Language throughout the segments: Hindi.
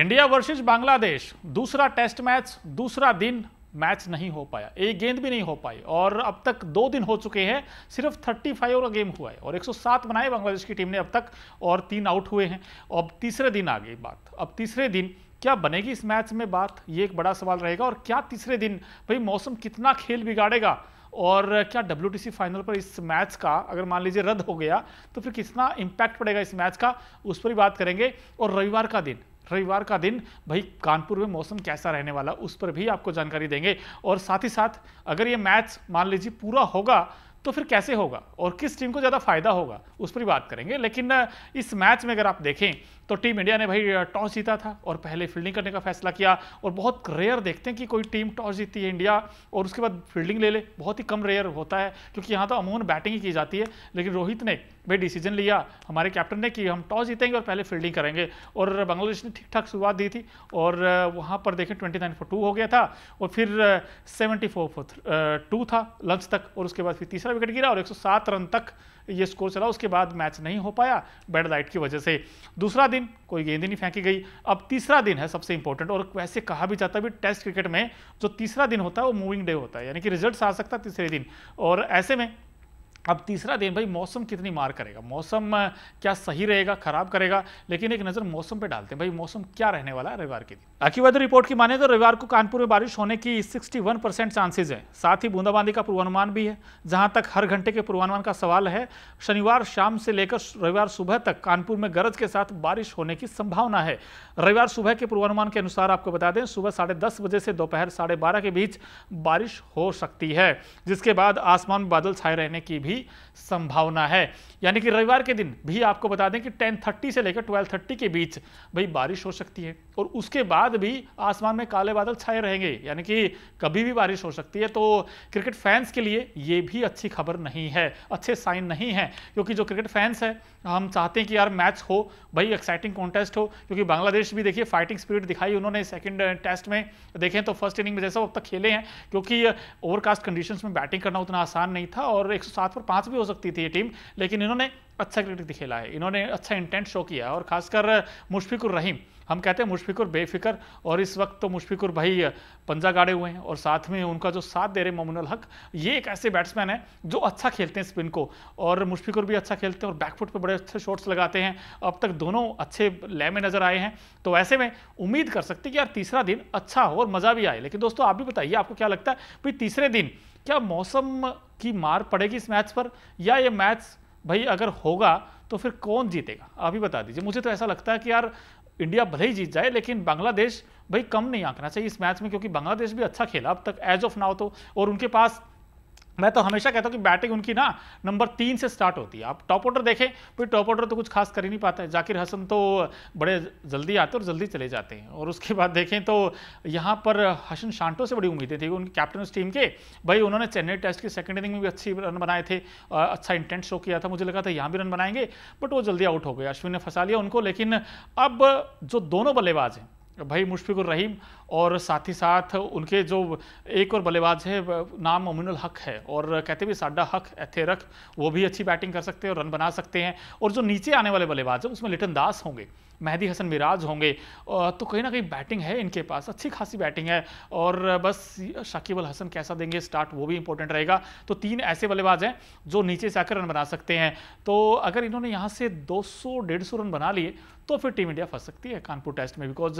इंडिया वर्सेस बांग्लादेश दूसरा टेस्ट मैच दूसरा दिन मैच नहीं हो पाया एक गेंद भी नहीं हो पाई और अब तक दो दिन हो चुके हैं सिर्फ 35 फाइव का गेम हुआ है और 107 बनाए बांग्लादेश की टीम ने अब तक और तीन आउट हुए हैं अब तीसरे दिन आ गई बात अब तीसरे दिन क्या बनेगी इस मैच में बात ये एक बड़ा सवाल रहेगा और क्या तीसरे दिन भाई मौसम कितना खेल बिगाड़ेगा और क्या डब्ल्यू फाइनल पर इस मैच का अगर मान लीजिए रद्द हो गया तो फिर कितना इम्पैक्ट पड़ेगा इस मैच का उस पर भी बात करेंगे और रविवार का दिन रविवार का दिन भाई कानपुर में मौसम कैसा रहने वाला उस पर भी आपको जानकारी देंगे और साथ ही साथ अगर ये मैच मान लीजिए पूरा होगा तो फिर कैसे होगा और किस टीम को ज़्यादा फायदा होगा उस पर बात करेंगे लेकिन इस मैच में अगर आप देखें तो टीम इंडिया ने भाई टॉस जीता था और पहले फील्डिंग करने का फैसला किया और बहुत रेयर देखते हैं कि कोई टीम टॉस जीती है इंडिया और उसके बाद फील्डिंग ले ले बहुत ही कम रेयर होता है क्योंकि यहाँ तो अमूमन बैटिंग ही की जाती है लेकिन रोहित ने भाई डिसीजन लिया हमारे कैप्टन ने कि हम टॉस जीतेंगे और पहले फील्डिंग करेंगे और बांग्लादेश ने ठीक ठाक शुरुआत दी थी और वहाँ पर देखें ट्वेंटी नाइन फॉर टू हो गया था और फिर सेवेंटी फोर फोर टू था लंच तक और उसके बाद फिर तीसरा 18 विकेट गिरा और 107 रन तक ये स्कोर चला उसके बाद मैच नहीं हो पाया बैड लाइट की वजह से दूसरा दिन कोई गेंद ही नहीं फेंकी गई अब तीसरा दिन है सबसे इंपॉर्टेंट और वैसे कहा भी जाता है भी टेस्ट क्रिकेट में जो तीसरा दिन होता है वो मूविंग डे होता है यानी कि रिजल्ट आ सकता है तीसरे दिन और ऐसे में अब तीसरा दिन भाई मौसम कितनी मार करेगा मौसम क्या सही रहेगा खराब करेगा लेकिन एक नज़र मौसम पे डालते हैं भाई मौसम क्या रहने वाला है रविवार के दिन वेदर रिपोर्ट की माने तो रविवार को कानपुर में बारिश होने की 61 परसेंट चांसेज हैं साथ ही बूंदाबांदी का पूर्वानुमान भी है जहां तक हर घंटे के पूर्वानुमान का सवाल है शनिवार शाम से लेकर रविवार सुबह तक कानपुर में गरज के साथ बारिश होने की संभावना है रविवार सुबह के पूर्वानुमान के अनुसार आपको बता दें सुबह साढ़े बजे से दोपहर साढ़े के बीच बारिश हो सकती है जिसके बाद आसमान बादल छाए रहने की भी भी संभावना है यानी कि रविवार के दिन भी आपको बता दें कि 10:30 से लेकर 12:30 के बीच भाई बारिश हो सकती है और उसके बाद भी आसमान में काले बादल छाए रहेंगे यानी कि कभी भी बारिश हो सकती है तो क्रिकेट फैंस के लिए ये भी अच्छी खबर नहीं है अच्छे साइन नहीं है क्योंकि जो क्रिकेट फैंस है हम चाहते हैं कि यार मैच हो भाई एक्साइटिंग कॉन्टेस्ट हो क्योंकि बांग्लादेश भी देखिए फाइटिंग स्पिरिट दिखाई उन्होंने सेकेंड टेस्ट uh, में देखें तो फर्स्ट इनिंग में जैसा अब तक खेले हैं क्योंकि ओवरकास्ट कंडीशन में बैटिंग करना उतना आसान नहीं था और एक पर पर पांच भी हो सकती थी ये टीम लेकिन इन्होंने अच्छा क्रिकेट खेला है इन्होंने अच्छा इंटेंट शो किया और खासकर मुशफिकुर रहीम हम कहते हैं मुशफिकुर बेफिक्र और इस वक्त तो मुशफिकुर भाई पंजा गाड़े हुए हैं और साथ में उनका जो साथ दे रहे ममुनल हक ये एक ऐसे बैट्समैन है जो अच्छा खेलते हैं स्पिन को और मुशफिकुर भी अच्छा खेलते हैं और बैकफुट पर बड़े अच्छे शॉट्स लगाते हैं अब तक दोनों अच्छे लय में नजर आए हैं तो ऐसे में उम्मीद कर सकते कि यार तीसरा दिन अच्छा हो और मज़ा भी आए लेकिन दोस्तों आप भी बताइए आपको क्या लगता है भाई तीसरे दिन क्या मौसम की मार पड़ेगी इस मैच पर या ये मैच भाई अगर होगा तो फिर कौन जीतेगा आप ही बता दीजिए मुझे तो ऐसा लगता है कि यार इंडिया भले ही जीत जाए लेकिन बांग्लादेश भाई कम नहीं आंकना चाहिए इस मैच में क्योंकि बांग्लादेश भी अच्छा खेला अब तक एज ऑफ नाउ तो और उनके पास मैं तो हमेशा कहता हूँ कि बैटिंग उनकी ना नंबर तीन से स्टार्ट होती है आप टॉप ऑर्डर देखें भाई टॉप ऑर्डर तो कुछ खास कर ही नहीं पाता है जाकिर हसन तो बड़े जल्दी आते और जल्दी चले जाते हैं और उसके बाद देखें तो यहाँ पर हसन शांटो से बड़ी उम्मीदें थी उनके कैप्टन उस टीम के भाई उन्होंने चेन्नई टेस्ट की सेकेंड इनिंग में भी अच्छी रन बनाए थे अच्छा इंटेंट शो किया था मुझे लगा था यहाँ भी रन बनाएंगे बट वो जल्दी आउट हो गए अश्विन ने फंसा लिया उनको लेकिन अब जो दोनों बल्लेबाज हैं भाई मुशफिकुर रहीम और साथ ही साथ उनके जो एक और बल्लेबाज है नाम अमिन हक है और कहते भी साडा हक रख वो भी अच्छी बैटिंग कर सकते हैं और रन बना सकते हैं और जो नीचे आने वाले बल्लेबाज हैं उसमें लिटन दास होंगे मेहदी हसन मिराज होंगे तो कहीं ना कहीं बैटिंग है इनके पास अच्छी खासी बैटिंग है और बस शाकिब अल हसन कैसा देंगे स्टार्ट वो भी इंपॉर्टेंट रहेगा तो तीन ऐसे बल्लेबाज हैं जो नीचे से आकर रन बना सकते हैं तो अगर इन्होंने यहाँ से 200 150 रन बना लिए तो फिर टीम इंडिया फंस सकती है कानपुर टेस्ट में बिकॉज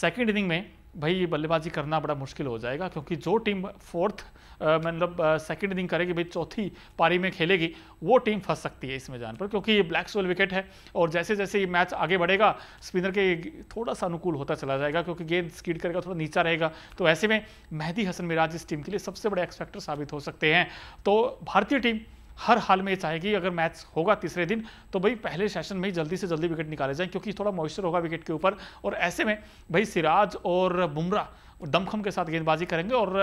सेकेंड इनिंग में भाई बल्लेबाजी करना बड़ा मुश्किल हो जाएगा क्योंकि जो टीम फोर्थ मतलब सेकंड इनिंग करेगी भाई चौथी पारी में खेलेगी वो टीम फंस सकती है इसमें जान पर क्योंकि ये ब्लैक सोल विकेट है और जैसे जैसे ये मैच आगे बढ़ेगा स्पिनर के थोड़ा सा अनुकूल होता चला जाएगा क्योंकि गेंद स्कीड करेगा थोड़ा नीचा रहेगा तो ऐसे में मेहदी हसन मिराज इस टीम के लिए सबसे बड़े एक्सपेक्टर साबित हो सकते हैं तो भारतीय टीम हर हाल में चाहेगी अगर मैच होगा तीसरे दिन तो भाई पहले सेशन में ही जल्दी से जल्दी विकेट निकाले जाएं क्योंकि थोड़ा मॉइस्चर होगा विकेट के ऊपर और ऐसे में भाई सिराज और बुमराह दमखम के साथ गेंदबाजी करेंगे और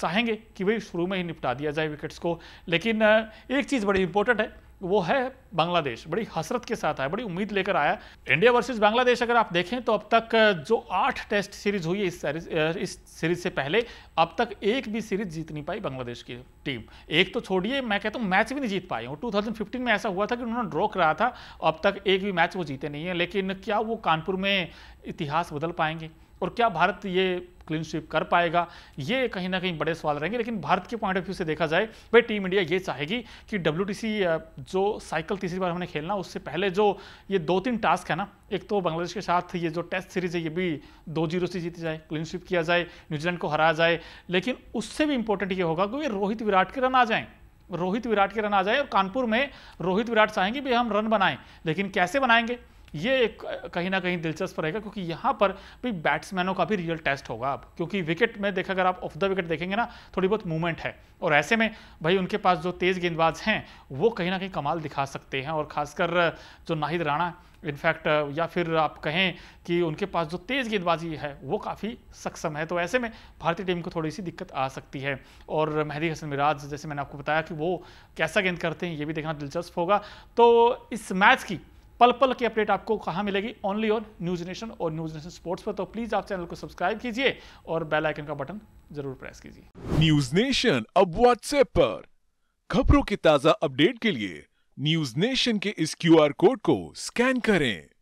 चाहेंगे कि भाई शुरू में ही निपटा दिया जाए विकेट्स को लेकिन एक चीज़ बड़ी इंपॉर्टेंट है वो है बांग्लादेश बड़ी हसरत के साथ आया बड़ी उम्मीद लेकर आया इंडिया वर्सेस बांग्लादेश अगर आप देखें तो अब तक जो आठ टेस्ट सीरीज हुई है इस सीरीज इस सीरीज से पहले अब तक एक भी सीरीज जीत नहीं पाई बांग्लादेश की टीम एक तो छोड़िए मैं कहता हूँ मैच भी नहीं जीत पाई हूँ टू में ऐसा हुआ था कि उन्होंने ड्रॉ करा था अब तक एक भी मैच वो जीते नहीं है लेकिन क्या वो कानपुर में इतिहास बदल पाएंगे और क्या भारत ये क्लीन स्वीप कर पाएगा ये कहीं ना कहीं बड़े सवाल रहेंगे लेकिन भारत के पॉइंट ऑफ व्यू से देखा जाए भाई टीम इंडिया ये चाहेगी कि डब्ल्यू जो साइकिल तीसरी बार हमने खेलना उससे पहले जो ये दो तीन टास्क है ना एक तो बांग्लादेश के साथ ये जो टेस्ट सीरीज है ये भी दो जीरो से जीती जाए क्लीन स्वीप किया जाए न्यूजीलैंड को हराया जाए लेकिन उससे भी इंपॉर्टेंट ये होगा कि रोहित विराट के रन आ जाएँ रोहित विराट के रन आ जाए और कानपुर में रोहित विराट चाहेंगे भी हम रन बनाएं लेकिन कैसे बनाएंगे ये एक कहीं ना कहीं दिलचस्प रहेगा क्योंकि यहाँ पर भी बैट्समैनों का भी रियल टेस्ट होगा अब क्योंकि विकेट में देखा अगर आप ऑफ द विकेट देखेंगे ना थोड़ी बहुत मूवमेंट है और ऐसे में भाई उनके पास जो तेज़ गेंदबाज हैं वो कहीं ना कहीं कमाल दिखा सकते हैं और खासकर जो नाहिद राणा इनफैक्ट या फिर आप कहें कि उनके पास जो तेज़ गेंदबाजी है वो काफ़ी सक्षम है तो ऐसे में भारतीय टीम को थोड़ी सी दिक्कत आ सकती है और मेहदी हसन मिराज जैसे मैंने आपको बताया कि वो कैसा गेंद करते हैं ये भी देखना दिलचस्प होगा तो इस मैच की पल पल की अपडेट आपको कहाँ मिलेगी ओनली ऑन न्यूज नेशन और न्यूज नेशन स्पोर्ट्स पर तो प्लीज आप चैनल को सब्सक्राइब कीजिए और बेल आइकन का बटन जरूर प्रेस कीजिए न्यूज नेशन अब व्हाट्सएप पर खबरों की ताजा अपडेट के लिए न्यूज नेशन के इस आर कोड को स्कैन करें